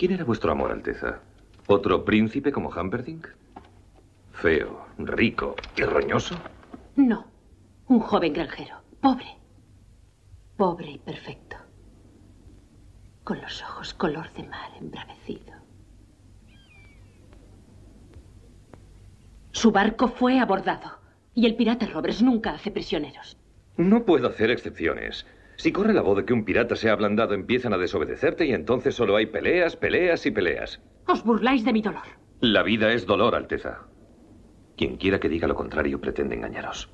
¿Quién era vuestro amor, Alteza? ¿Otro príncipe como Humperdinck? ¿Feo, rico y roñoso? No, un joven granjero, pobre. Pobre y perfecto. Con los ojos color de mar embravecido. Su barco fue abordado y el pirata Roberts nunca hace prisioneros. No puedo hacer excepciones. Si corre la voz de que un pirata se ha ablandado, empiezan a desobedecerte y entonces solo hay peleas, peleas y peleas. Os burláis de mi dolor. La vida es dolor, Alteza. Quien quiera que diga lo contrario pretende engañaros.